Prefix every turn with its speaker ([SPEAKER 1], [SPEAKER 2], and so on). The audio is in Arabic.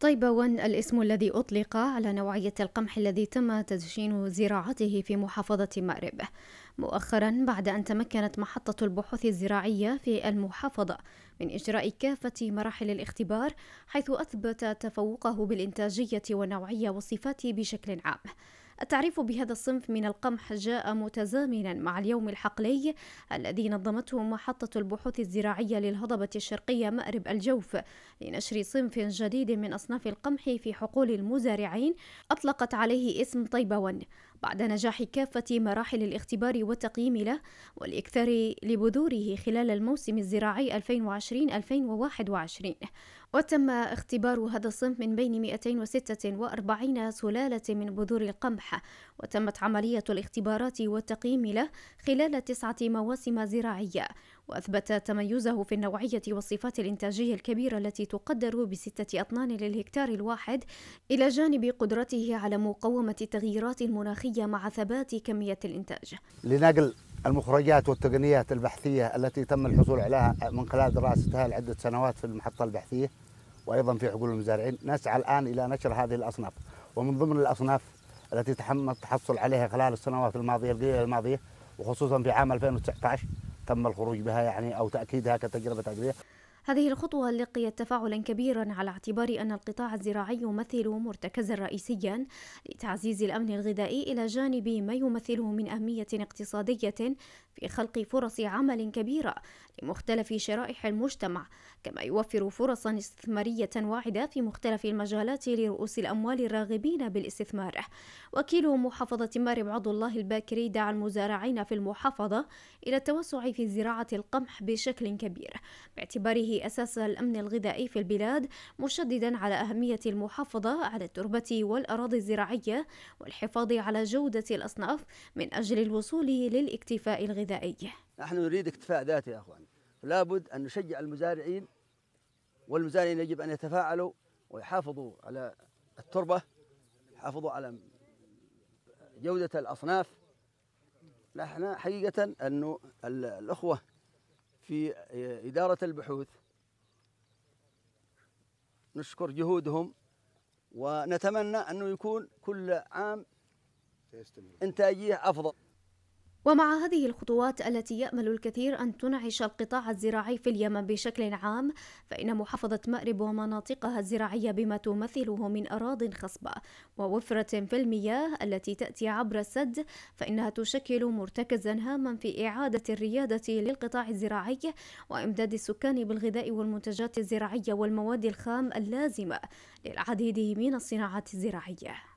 [SPEAKER 1] طيبوان الاسم الذي أطلق على نوعية القمح الذي تم تدشين زراعته في محافظة مأرب مؤخرا بعد أن تمكنت محطة البحوث الزراعية في المحافظة من إجراء كافة مراحل الاختبار حيث أثبت تفوقه بالإنتاجية والنوعية والصفات بشكل عام التعريف بهذا الصنف من القمح جاء متزامنا مع اليوم الحقلي الذي نظمته محطة البحوث الزراعية للهضبة الشرقية مأرب الجوف لنشر صنف جديد من أصناف القمح في حقول المزارعين أطلقت عليه اسم طيبون بعد نجاح كافة مراحل الاختبار والتقييم له والإكثار لبذوره خلال الموسم الزراعي 2020-2021 وتم اختبار هذا الصنف من بين 246 سلالة من بذور القمح وتمت عملية الاختبارات والتقييم له خلال تسعة مواسم زراعية وأثبت تميزه في النوعية والصفات الإنتاجية الكبيرة التي تقدر بستة أطنان للهكتار الواحد إلى جانب قدرته على مقاومة التغييرات المناخية التاريخية مع ثبات كمية الإنتاج
[SPEAKER 2] لنقل المخرجات والتقنيات البحثية التي تم الحصول عليها من خلال دراستها لعدة سنوات في المحطة البحثية وأيضا في حقول المزارعين نسعى الآن إلى نشر هذه الأصناف ومن ضمن الأصناف التي تم التحصل عليها خلال السنوات الماضية القليلة الماضية وخصوصا في عام 2019 تم الخروج بها يعني أو تأكيدها كتجربة تجريبية
[SPEAKER 1] هذه الخطوة لقيت تفاعلا كبيرا على اعتبار أن القطاع الزراعي يمثل مرتكزا رئيسيا لتعزيز الأمن الغذائي إلى جانب ما يمثله من أهمية اقتصادية في خلق فرص عمل كبيرة لمختلف شرائح المجتمع كما يوفر فرصا استثمارية واعدة في مختلف المجالات لرؤوس الأموال الراغبين بالاستثمار وكيل محافظة مارب عبد الله الباكري دعا المزارعين في المحافظة إلى التوسع في زراعة القمح بشكل كبير باعتباره أساس الأمن الغذائي في البلاد مشددا على أهمية المحافظة على التربة والأراضي الزراعية والحفاظ على جودة الأصناف من أجل الوصول للاكتفاء الغذائي نحن
[SPEAKER 3] نريد اكتفاء ذاتي يا أخوان لابد أن نشجع المزارعين والمزارعين يجب أن يتفاعلوا ويحافظوا على التربة يحافظوا على جودة الأصناف نحن حقيقة أنه الأخوة في إدارة البحوث نشكر جهودهم ونتمنى أنه يكون كل عام إنتاجيه أفضل
[SPEAKER 1] ومع هذه الخطوات التي يأمل الكثير أن تنعش القطاع الزراعي في اليمن بشكل عام فإن محافظة مأرب ومناطقها الزراعية بما تمثله من أراض خصبة ووفرة في المياه التي تأتي عبر السد فإنها تشكل مرتكزا هاما في إعادة الريادة للقطاع الزراعي وإمداد السكان بالغذاء والمنتجات الزراعية والمواد الخام اللازمة للعديد من الصناعات الزراعية